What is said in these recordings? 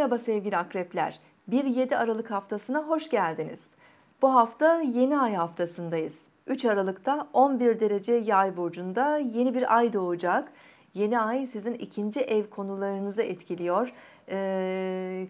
Merhaba sevgili akrepler. 1-7 Aralık haftasına hoş geldiniz. Bu hafta yeni ay haftasındayız. 3 Aralık'ta 11 derece yay burcunda yeni bir ay doğacak. Yeni ay sizin ikinci ev konularınızı etkiliyor. Ee,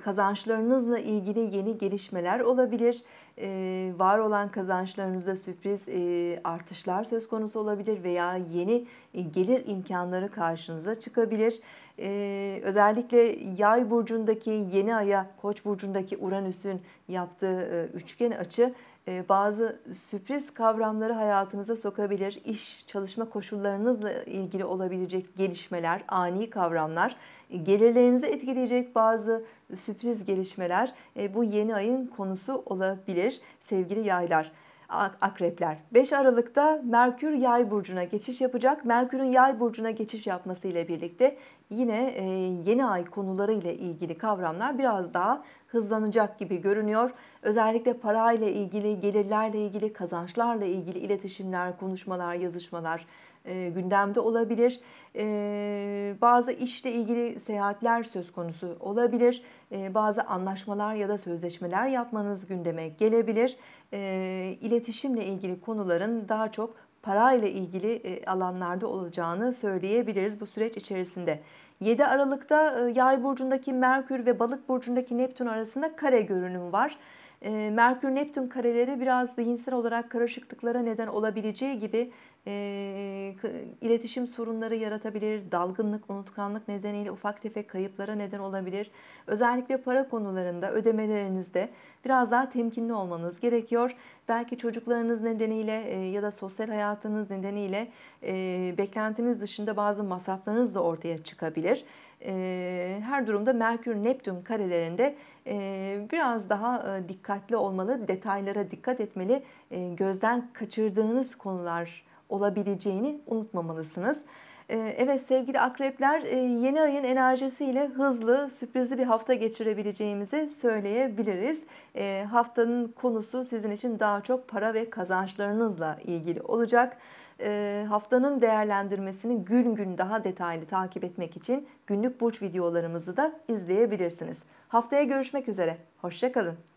kazançlarınızla ilgili yeni gelişmeler olabilir. Ee, var olan kazançlarınızda sürpriz e, artışlar söz konusu olabilir veya yeni e, gelir imkanları karşınıza çıkabilir. Ee, özellikle yay burcundaki yeni aya koç burcundaki Uranüs'ün yaptığı e, üçgen açı ee, bazı sürpriz kavramları hayatınıza sokabilir. İş, çalışma koşullarınızla ilgili olabilecek gelişmeler, ani kavramlar, e, gelirlerinizi etkileyecek bazı sürpriz gelişmeler e, bu yeni ayın konusu olabilir sevgili yaylar akrepler. 5 Aralık'ta Merkür Yay burcuna geçiş yapacak. Merkür'ün Yay burcuna geçiş yapmasıyla birlikte yine e, yeni ay konuları ile ilgili kavramlar biraz daha hızlanacak gibi görünüyor. Özellikle parayla ilgili, gelirlerle ilgili, kazançlarla ilgili iletişimler, konuşmalar, yazışmalar e, gündemde olabilir. E, bazı işle ilgili seyahatler söz konusu olabilir. bazı anlaşmalar ya da sözleşmeler yapmanız gündeme gelebilir. İletişimle ilgili konuların daha çok para ile ilgili e, alanlarda olacağını söyleyebiliriz bu süreç içerisinde. 7 Aralık'ta e, Yay burcundaki Merkür ve Balık burcundaki Neptün arasında kare görünüm var. Ee, Merkür-Neptün kareleri biraz zihinsel olarak karışıklıklara neden olabileceği gibi e, iletişim sorunları yaratabilir, dalgınlık, unutkanlık nedeniyle ufak tefek kayıplara neden olabilir. Özellikle para konularında, ödemelerinizde biraz daha temkinli olmanız gerekiyor. Belki çocuklarınız nedeniyle e, ya da sosyal hayatınız nedeniyle e, beklentiniz dışında bazı masraflarınız da ortaya çıkabilir e, her durumda Merkür-Neptün karelerinde e, biraz daha e, dikkatli olmalı, detaylara dikkat etmeli, e, gözden kaçırdığınız konular olabileceğini unutmamalısınız. Ee, evet sevgili akrepler e, yeni ayın enerjisiyle hızlı sürprizli bir hafta geçirebileceğimizi söyleyebiliriz. Ee, haftanın konusu sizin için daha çok para ve kazançlarınızla ilgili olacak. Ee, haftanın değerlendirmesini gün gün daha detaylı takip etmek için günlük burç videolarımızı da izleyebilirsiniz. Haftaya görüşmek üzere. Hoşçakalın.